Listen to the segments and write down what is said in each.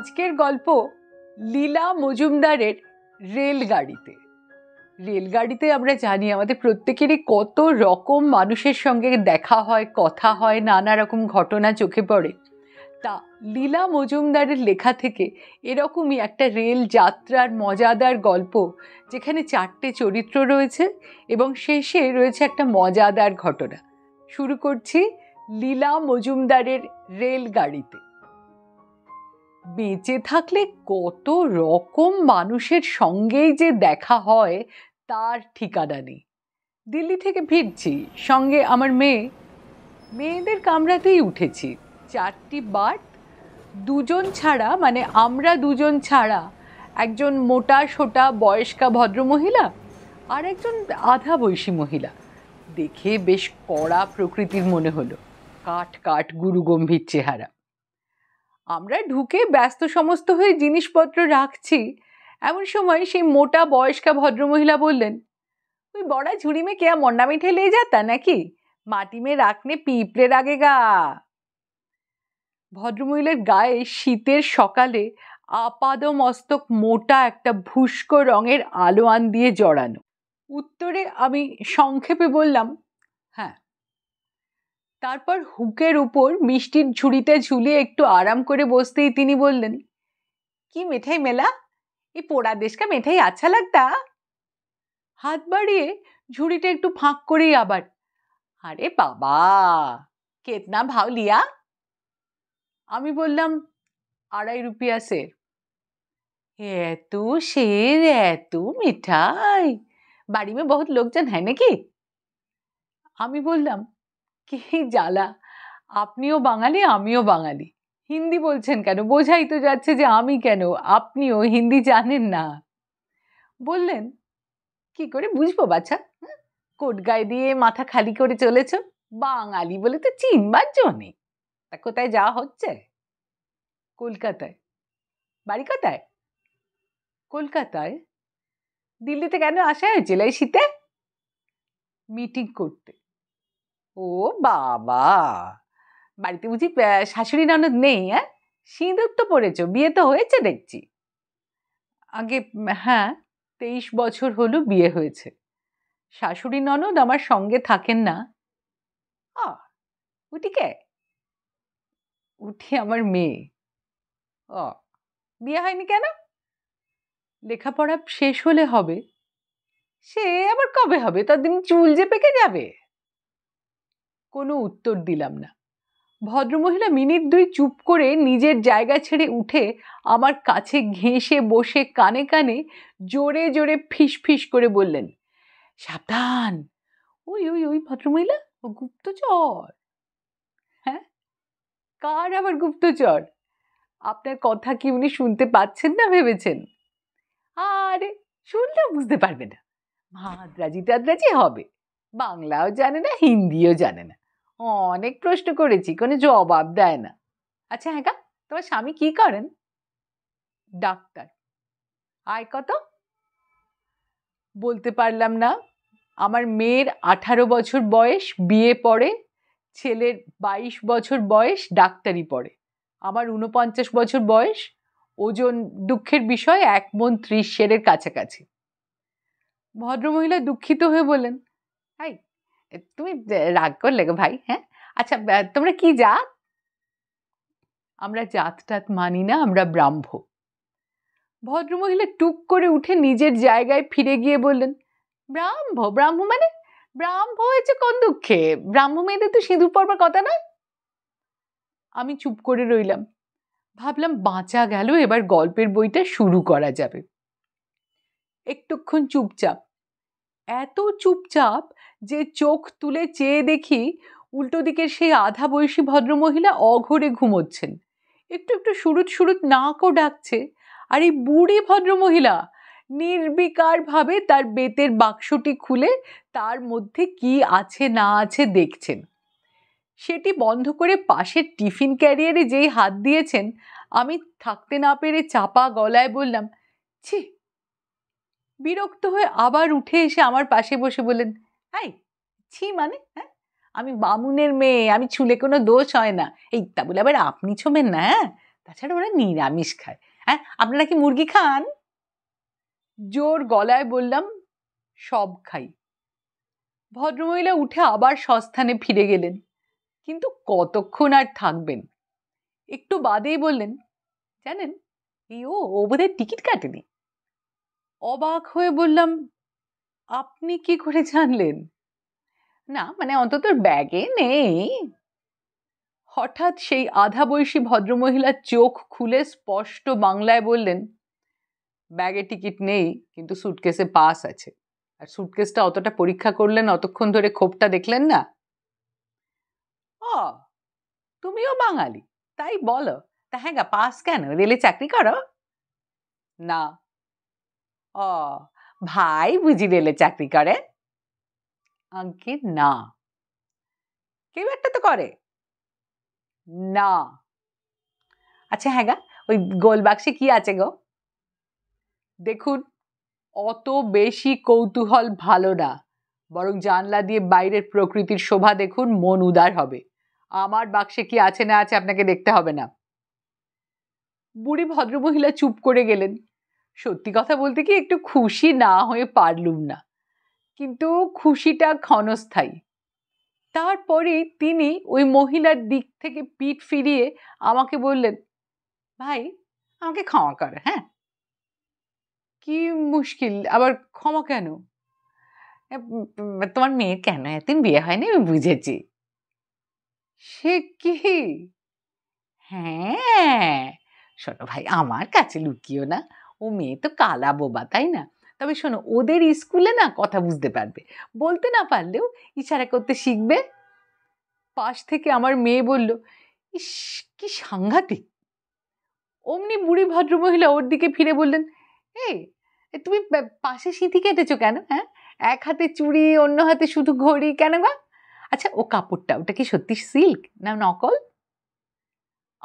আজকের গল্প লীলা মজুমদারের রেলগাড়িতে রেলগাড়িতে আমরা জানি আমাদের প্রত্যেকেরই কত রকম মানুষের সঙ্গে দেখা হয় কথা হয় নানা রকম ঘটনা চোখে পড়ে তা লীলা মজুমদারের লেখা থেকে এরকমই একটা রেল যাত্রার মজাদার গল্প যেখানে চারটে চরিত্র রয়েছে এবং শেষে রয়েছে একটা মজাদার ঘটনা শুরু করছি লীলা মজুমদারের রেলগাড়িতে বেঁচে থাকলে কত রকম মানুষের সঙ্গেই যে দেখা হয় তার ঠিকানা নেই দিল্লি থেকে ফিরছি সঙ্গে আমার মেয়ে মেয়েদের কামরাতেই উঠেছি চারটি বাট দুজন ছাড়া মানে আমরা দুজন ছাড়া একজন মোটা সোটা বয়স্কা ভদ্রমহিলা আর একজন আধা বয়সী মহিলা দেখে বেশ কড়া প্রকৃতির মনে হলো কাঠ কাঠ গুরুগম্ভীর চেহারা আমরা ঢুকে ব্যস্ত সমস্ত হয়ে জিনিসপত্র রাখছি এমন সময় সেই মোটা বয়স্কা ভদ্রমহিলা বললেন ওই বড়া ঝুড়ি মে কেয়া মন্ডা মিঠে লে যাতা নাকি মাটি মে রাখনে পিঁপড়ে রাগে গা ভদ্রমহিলার গায়ে শীতের সকালে আপাদ মস্তক মোটা একটা ভুস্ক রঙের আলোয়ান দিয়ে জড়ানো উত্তরে আমি সংক্ষেপে বললাম হ্যাঁ তারপর হুকের উপর মিষ্টির ঝুড়িতে ঝুলিয়ে একটু আরাম করে বসতেই তিনি বললেন কি মেঠাই মেলা এই পোড়া দেশকা মেঠাই আচ্ছা লাগতা হাত বাড়িয়ে ঝুড়িটা একটু ফাঁক করেই আবার আরে বাবা কেতনা ভাও লিয়া আমি বললাম আড়াই রুপিয়া সের এত সের এত মিঠাই বাড়ি মে বহুত লোকজন হ্যাঁ নাকি আমি বললাম কি জ্বালা আপনিও বাঙালি আমিও বাঙালি হিন্দি বলছেন কেন বোঝাই তো যাচ্ছে যে আমি কেন আপনিও হিন্দি জানেন না বললেন কি করে বুঝবো বাচ্চা কোট গায়ে দিয়ে মাথা খালি করে চলেছ বাঙালি বলে তো চিনবার জন্যে তা কোথায় যাওয়া হচ্ছে কলকাতায় বাড়ি কোথায় কলকাতায় দিল্লিতে কেন আসা হয়েছিল এই শীতে মিটিং করতে ও বাবা বাড়িতে বুঝি শাশুড়ি ননদ নেই হ্যাঁ সিঁদুর তো পড়েছো বিয়ে তো হয়েছে দেখছি আগে হ্যাঁ তেইশ বছর হলো বিয়ে হয়েছে শাশুড়ি ননদ আমার সঙ্গে থাকেন না উঠি উঠিকে উঠি আমার মেয়ে অ বিয়ে হয়নি কেন লেখাপড়া শেষ হলে হবে সে আবার কবে হবে তার দিন চুল যে পেকে যাবে কোনো উত্তর দিলাম না ভদ্রমহিলা মিনিট দুই চুপ করে নিজের জায়গা ছেড়ে উঠে আমার কাছে ঘেঁষে বসে কানে কানে জোরে জোরে ফিস ফিস করে বললেন সাবধান ওই ওই ওই ভদ্রমহিলা ও গুপ্তচর হ্যাঁ কার আবার গুপ্তচর আপনার কথা কি উনি শুনতে পাচ্ছেন না ভেবেছেন আরে শুনলেও বুঝতে পারবে না মাদ্রাজি টাদ্রাজি হবে বাংলাও জানে না হিন্দিও জানে না অনেক প্রশ্ন করেছি কোনো জবাব দেয় না আচ্ছা হ্যাঁ তোমার স্বামী কি করেন ডাক্তার আয় কত বলতে পারলাম না আমার মেয়ের আঠারো বছর বয়স বিয়ে পড়ে ছেলের বাইশ বছর বয়স ডাক্তারি পড়ে আমার উনপঞ্চাশ বছর বয়স ওজন দুঃখের বিষয় এক মন ত্রিশ সেরের কাছাকাছি ভদ্রমহিলা দুঃখিত হয়ে বললেন তাই তুমি রাগ করলে গো ভাই হ্যাঁ আচ্ছা তোমরা কি জাত আমরা জাত টাত মানি না আমরা ব্রাহ্ম ভদ্রমহিলা টুক করে উঠে নিজের জায়গায় ফিরে গিয়ে বললেন ব্রাহ্ম ব্রাহ্ম মানে ব্রাহ্ম হয়েছে কোন দুঃখে ব্রাহ্ম মেয়েদের তো সিঁদুর পরবার কথা নয় আমি চুপ করে রইলাম ভাবলাম বাঁচা গেল এবার গল্পের বইটা শুরু করা যাবে একটুক্ষণ চুপচাপ এত চুপচাপ যে চোখ তুলে চেয়ে দেখি উল্টো দিকে সেই আধা বয়সী ভদ্রমহিলা অঘরে ঘুমোচ্ছেন একটু একটু সুরুত সুরুত নাকও ডাকছে আর এই বুড়ি ভদ্রমহিলা নির্বিকারভাবে তার বেতের বাক্সটি খুলে তার মধ্যে কি আছে না আছে দেখছেন সেটি বন্ধ করে পাশের টিফিন ক্যারিয়ারে যেই হাত দিয়েছেন আমি থাকতে না পেরে চাপা গলায় বললাম ছি বিরক্ত হয়ে আবার উঠে এসে আমার পাশে বসে বললেন হ্যাঁ ছি মানে হ্যাঁ আমি বামুনের মেয়ে আমি ছুলে কোনো দোষ হয় না এই তা বলে আবার আপনি ছোবেন না হ্যাঁ তাছাড়া ওরা নিরামিষ খায় হ্যাঁ আপনারা কি মুরগি খান জোর গলায় বললাম সব খাই ভদ্রমহিলা উঠে আবার সস্থানে ফিরে গেলেন কিন্তু কতক্ষণ আর থাকবেন একটু বাদেই বললেন জানেন এই ও ও বোধহয় টিকিট কাটেনি অবাক হয়ে বললাম আপনি কি করে জানলেন না মানে অন্তত ব্যাগে নেই হঠাৎ সেই আধা বয়সী ভদ্রমহিলার চোখ খুলে স্পষ্ট বাংলায় বললেন ব্যাগে টিকিট নেই কিন্তু সুটকেসে পাস আছে আর সুটকেসটা অতটা পরীক্ষা করলেন অতক্ষণ ধরে ক্ষোভটা দেখলেন না ও তুমিও বাঙালি তাই বলো তা হ্যাঁ গা পাস কেন রেলে চাকরি করো না ও ভাই বুঝি রেলে চাকরি করে আঙ্কি না কেউ একটা তো করে না আচ্ছা হ্যাঁ গা ওই গোল বাক্সে কি আছে গো দেখুন অত বেশি কৌতূহল ভালো না বরং জানলা দিয়ে বাইরের প্রকৃতির শোভা দেখুন মন উদার হবে আমার বাক্সে কি আছে না আছে আপনাকে দেখতে হবে না বুড়ি ভদ্রমহিলা চুপ করে গেলেন সত্যি কথা বলতে কি একটু খুশি না হয়ে পারলুম না কিন্তু খুশিটা ক্ষণস্থায়ী তারপরে তিনি ওই মহিলার দিক থেকে পিঠ ফিরিয়ে আমাকে বললেন ভাই আমাকে ক্ষমা কর হ্যাঁ কি মুশকিল আবার ক্ষমা কেন তোমার মেয়ের কেন এতদিন বিয়ে হয়নি আমি বুঝেছি সে কি হ্যাঁ শোনো ভাই আমার কাছে লুকিও না ও মেয়ে তো কালা বোবা তাই না তবে শোনো ওদের স্কুলে না কথা বুঝতে পারবে বলতে না পারলেও ইশারা করতে শিখবে পাশ থেকে আমার মেয়ে বলল ইস কি সাংঘাতিক অমনি বুড়ি ভদ্রমহিলা ওর দিকে ফিরে বললেন এ তুমি পাশে সিঁথি কেটেছো কেন হ্যাঁ এক হাতে চুড়ি অন্য হাতে শুধু ঘড়ি কেন গা আচ্ছা ও কাপড়টা ওটা কি সত্যি সিল্ক না নকল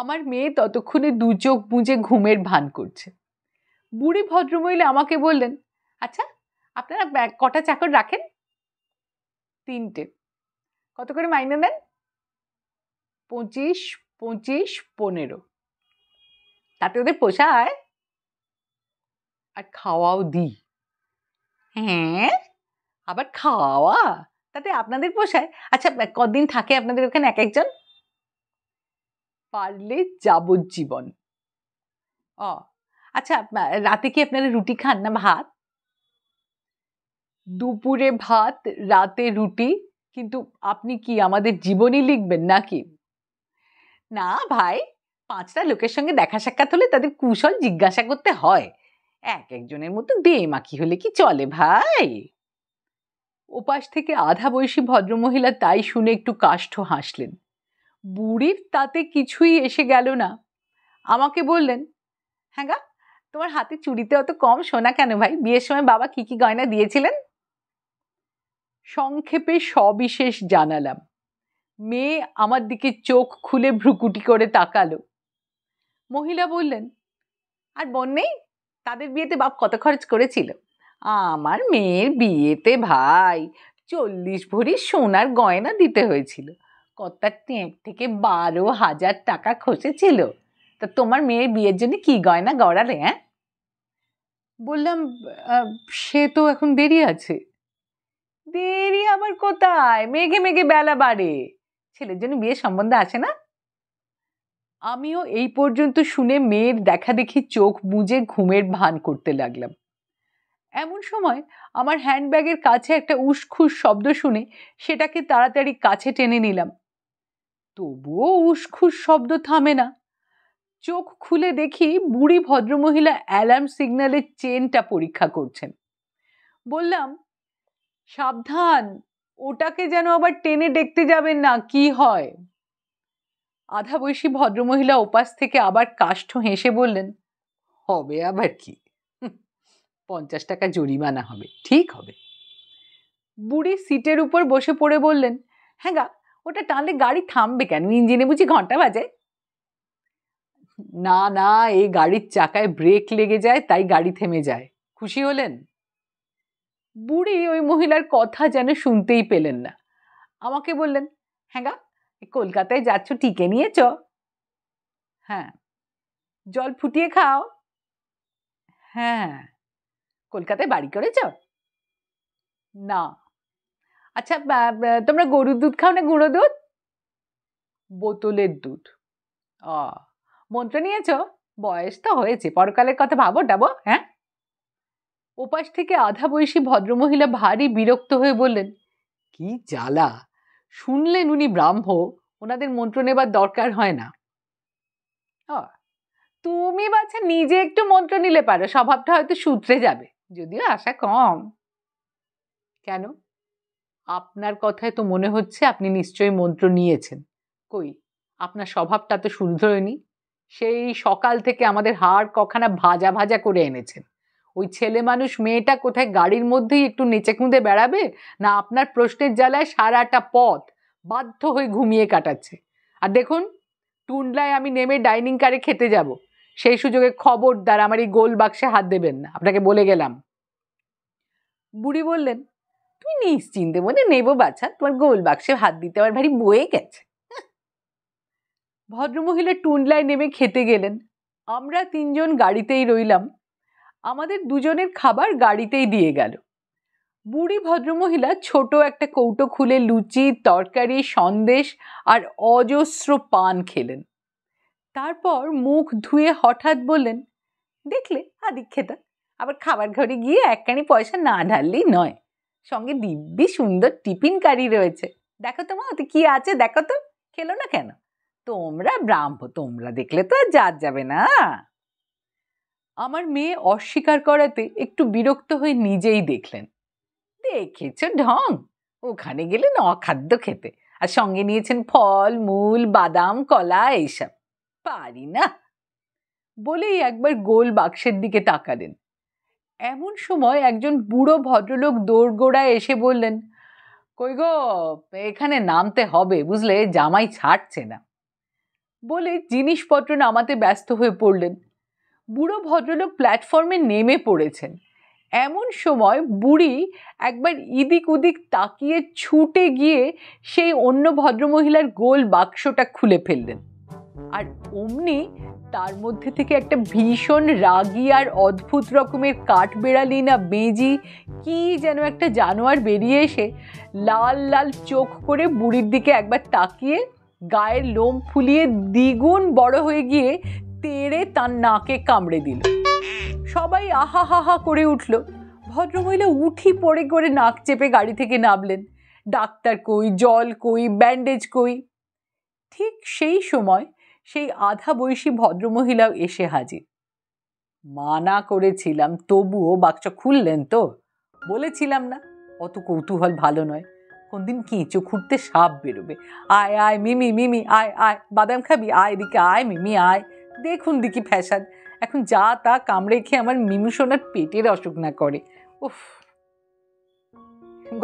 আমার মেয়ে ততক্ষণে দু চোখ বুঁজে ঘুমের ভান করছে বুড়ি ভদ্রমহিলা আমাকে বললেন আচ্ছা আপনারা কটা চাকর রাখেন তিনটে কত করে মাইনে দেন পঁচিশ পঁচিশ পনেরো তাতে ওদের পোষায় আর খাওয়াও দিই হ্যাঁ আবার খাওয়া তাতে আপনাদের পোষায় আচ্ছা কদিন থাকে আপনাদের ওখানে এক একজন পারলে যাবজ্জীবন অ আচ্ছা রাতে কি আপনারা রুটি খান না ভাত দুপুরে ভাত রাতে রুটি কিন্তু আপনি কি আমাদের জীবনী লিখবেন নাকি না ভাই পাঁচটা লোকের সঙ্গে দেখা সাক্ষাৎ হলে তাদের কুশল জিজ্ঞাসা করতে হয় এক একজনের মতো দে মাখি হলে কি চলে ভাই ওপাশ থেকে আধা বয়সী ভদ্রমহিলা তাই শুনে একটু কাষ্ঠ হাসলেন বুড়ির তাতে কিছুই এসে গেল না আমাকে বললেন হ্যাঁ গা তোমার হাতে চুড়িতে অত কম শোনা কেন ভাই বিয়ের সময় বাবা কি কি গয়না দিয়েছিলেন সংক্ষেপে সবিশেষ জানালাম মেয়ে আমার দিকে চোখ খুলে ভ্রুকুটি করে তাকালো মহিলা বললেন আর বোন নেই তাদের বিয়েতে বাপ কত খরচ করেছিল আমার মেয়ের বিয়েতে ভাই চল্লিশ ভরি সোনার গয়না দিতে হয়েছিল কর্তার থেকে বারো হাজার টাকা খসেছিল তা তোমার মেয়ের বিয়ের জন্য কি গয়না গড়ালে হ্যাঁ বললাম সে তো এখন দেরি আছে দেরি আবার কোথায় মেঘে মেঘে বেলা বাড়ে ছেলের জন্য বিয়ে সম্বন্ধে আছে না আমিও এই পর্যন্ত শুনে মেয়ের দেখা দেখি চোখ বুঝে ঘুমের ভান করতে লাগলাম এমন সময় আমার হ্যান্ডব্যাগের কাছে একটা উসখুস শব্দ শুনে সেটাকে তাড়াতাড়ি কাছে টেনে নিলাম তবুও উসখুস শব্দ থামে না চোখ খুলে দেখি বুড়ি ভদ্রমহিলা অ্যালার্ম সিগন্যালের চেনটা পরীক্ষা করছেন বললাম সাবধান ওটাকে যেন আবার টেনে দেখতে যাবেন না কি হয় আধাবয়সী ভদ্রমহিলা উপাস থেকে আবার কাষ্ঠ হেসে বললেন হবে আবার কি পঞ্চাশ টাকা জরিমানা হবে ঠিক হবে বুড়ি সিটের উপর বসে পড়ে বললেন হ্যাঁ গা ওটা টানলে গাড়ি থামবে কেন ইঞ্জিনে বুঝি ঘন্টা বাজে না না এই গাড়ির চাকায় ব্রেক লেগে যায় তাই গাড়ি থেমে যায় খুশি হলেন বুড়ি ওই মহিলার কথা যেন শুনতেই পেলেন না আমাকে বললেন হ্যাঁ গা কলকাতায় যাচ্ছ টিকে নিয়েছ হ্যাঁ জল ফুটিয়ে খাও হ্যাঁ কলকাতায় বাড়ি করেছ না আচ্ছা তোমরা গরুর দুধ খাও না গুঁড়ো দুধ বোতলের দুধ আ মন্ত্র নিয়েছ বয়স তো হয়েছে পরকালের কথা ভাবো ডাবো হ্যাঁ ওপাশ থেকে আধা বয়সী ভদ্রমহিলা ভারী বিরক্ত হয়ে বললেন কি জ্বালা শুনলেন উনি ব্রাহ্ম ওনাদের মন্ত্র নেবার দরকার হয় না তুমি বাচ্চা নিজে একটু মন্ত্র নিলে পারো স্বভাবটা হয়তো সূত্রে যাবে যদিও আশা কম কেন আপনার কথায় তো মনে হচ্ছে আপনি নিশ্চয়ই মন্ত্র নিয়েছেন কই আপনার স্বভাবটা তো শুধরয়নি সেই সকাল থেকে আমাদের হাড় কখানা ভাজা ভাজা করে এনেছেন ওই ছেলে মানুষ মেয়েটা কোথায় গাড়ির মধ্যেই একটু নেচে খুঁদে বেড়াবে না আপনার প্রশ্নের জ্বালায় সারাটা পথ বাধ্য হয়ে ঘুমিয়ে কাটাচ্ছে আর দেখুন টুনলায় আমি নেমে ডাইনিং কারে খেতে যাব সেই সুযোগে খবরদার আমার এই গোল বাক্সে হাত দেবেন না আপনাকে বলে গেলাম বুড়ি বললেন তুমি নিশ্চিন্তে মনে নেবো বাছা তোমার গোল বাক্সে হাত দিতে আমার ভারী বয়ে গেছে ভদ্রমহিলা টুনলায় নেমে খেতে গেলেন আমরা তিনজন গাড়িতেই রইলাম আমাদের দুজনের খাবার গাড়িতেই দিয়ে গেল বুড়ি ভদ্রমহিলা ছোট একটা কৌটো খুলে লুচি তরকারি সন্দেশ আর অজস্র পান খেলেন তারপর মুখ ধুয়ে হঠাৎ বললেন দেখলে খেতা আবার খাবার ঘরে গিয়ে একখানি পয়সা না ঢাললেই নয় সঙ্গে দিব্যি সুন্দর টিফিন কারি রয়েছে দেখো তো মা ওতে কী আছে দেখো তো খেলো না কেন তোমরা ব্রাহ্ম তোমরা দেখলে তো আর যাবে না আমার মেয়ে অস্বীকার করাতে একটু বিরক্ত হয়ে নিজেই দেখলেন দেখেছ ঢং ওখানে গেলেন অখাদ্য খেতে আর সঙ্গে নিয়েছেন ফল মূল বাদাম কলা এইসব পারি না বলেই একবার গোল বাক্সের দিকে তাকালেন এমন সময় একজন বুড়ো ভদ্রলোক দোরগোড়ায় এসে বললেন কই গো এখানে নামতে হবে বুঝলে জামাই ছাড়ছে না বলে জিনিসপত্র নামাতে ব্যস্ত হয়ে পড়লেন বুড়ো ভদ্রলোক প্ল্যাটফর্মে নেমে পড়েছেন এমন সময় বুড়ি একবার ইদিক উদিক তাকিয়ে ছুটে গিয়ে সেই অন্য ভদ্রমহিলার গোল বাক্সটা খুলে ফেললেন আর অমনি তার মধ্যে থেকে একটা ভীষণ রাগি আর অদ্ভুত রকমের কাঠ বেড়ালি না বেজি কি যেন একটা জানোয়ার বেরিয়ে এসে লাল লাল চোখ করে বুড়ির দিকে একবার তাকিয়ে গায়ের লোম ফুলিয়ে দ্বিগুণ বড় হয়ে গিয়ে তেড়ে তার নাকে কামড়ে দিল সবাই আহা হাহা করে উঠল ভদ্রমহিলা উঠি পড়ে করে নাক চেপে গাড়ি থেকে নামলেন ডাক্তার কই জল কই ব্যান্ডেজ কই ঠিক সেই সময় সেই আধা বয়সী ভদ্রমহিলাও এসে হাজির মানা করেছিলাম তবুও বাক্স খুললেন তো বলেছিলাম না অত কৌতূহল ভালো নয় কোন দিন কেঁচো চোখুরতে সাপ বেরোবে আয় আয় মিমি মিমি আয় আয় বাদাম খাবি আয় এদিকে আয় মিমি আয় দেখুন দিকে ফ্যাসাদ এখন যা তা কামড়ে খেয়ে আমার মিমি সোনার পেটের অসুখ না করে উফ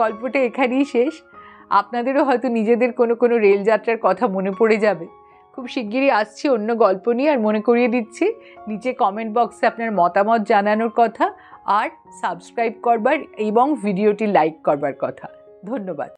গল্পটা এখানেই শেষ আপনাদেরও হয়তো নিজেদের কোনো কোনো রেলযাত্রার কথা মনে পড়ে যাবে খুব শিগগিরই আসছি অন্য গল্প নিয়ে আর মনে করিয়ে দিচ্ছি নিচে কমেন্ট বক্সে আপনার মতামত জানানোর কথা আর সাবস্ক্রাইব করবার এবং ভিডিওটি লাইক করবার কথা ধন্যবাদ